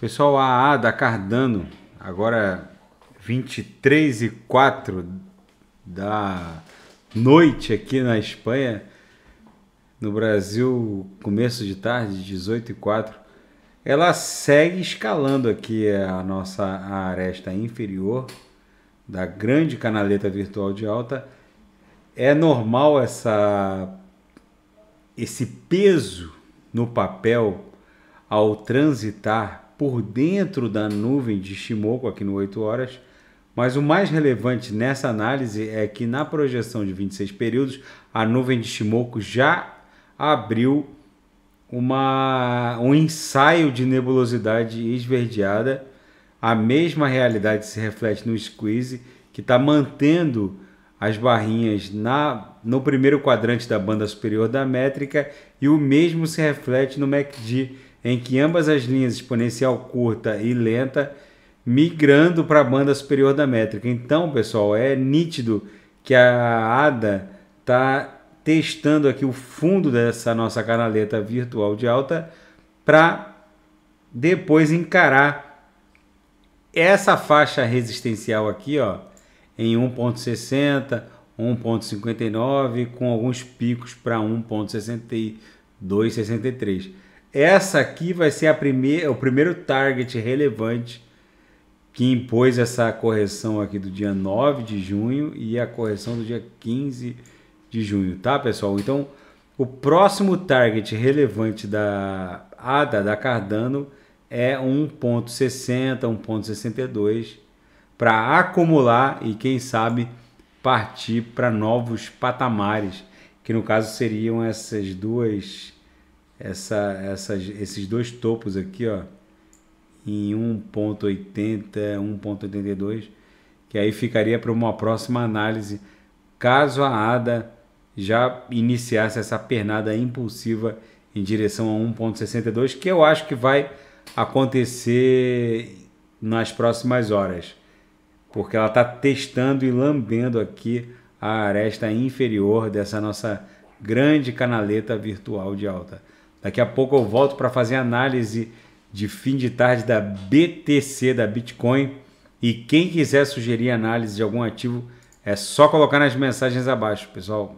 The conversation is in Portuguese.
Pessoal, a A da Cardano, agora 23 e 4 da noite aqui na Espanha. No Brasil, começo de tarde, 18 e 4. Ela segue escalando aqui é, a nossa aresta inferior da grande canaleta virtual de alta. É normal essa esse peso no papel ao transitar por dentro da nuvem de Shimoku aqui no 8 horas. Mas o mais relevante nessa análise é que na projeção de 26 períodos, a nuvem de Shimoku já abriu uma, um ensaio de nebulosidade esverdeada. A mesma realidade se reflete no squeeze, que está mantendo as barrinhas na, no primeiro quadrante da banda superior da métrica, e o mesmo se reflete no MACD, em que ambas as linhas exponencial curta e lenta migrando para a banda superior da métrica. Então, pessoal, é nítido que a ADA está testando aqui o fundo dessa nossa canaleta virtual de alta para depois encarar essa faixa resistencial aqui, ó, em 1.60, 1.59 com alguns picos para 1.62, 63. Essa aqui vai ser a primeira, o primeiro target relevante que impôs essa correção aqui do dia 9 de junho e a correção do dia 15 de junho, tá, pessoal? Então, o próximo target relevante da ADA, da Cardano, é 1.60, 1.62 para acumular e quem sabe partir para novos patamares, que no caso seriam essas duas essa, esses dois topos aqui, ó, em 1.80, 1.82, que aí ficaria para uma próxima análise, caso a ADA já iniciasse essa pernada impulsiva em direção a 1.62, que eu acho que vai acontecer nas próximas horas, porque ela está testando e lambendo aqui a aresta inferior dessa nossa grande canaleta virtual de alta. Daqui a pouco eu volto para fazer análise de fim de tarde da BTC, da Bitcoin. E quem quiser sugerir análise de algum ativo, é só colocar nas mensagens abaixo, pessoal.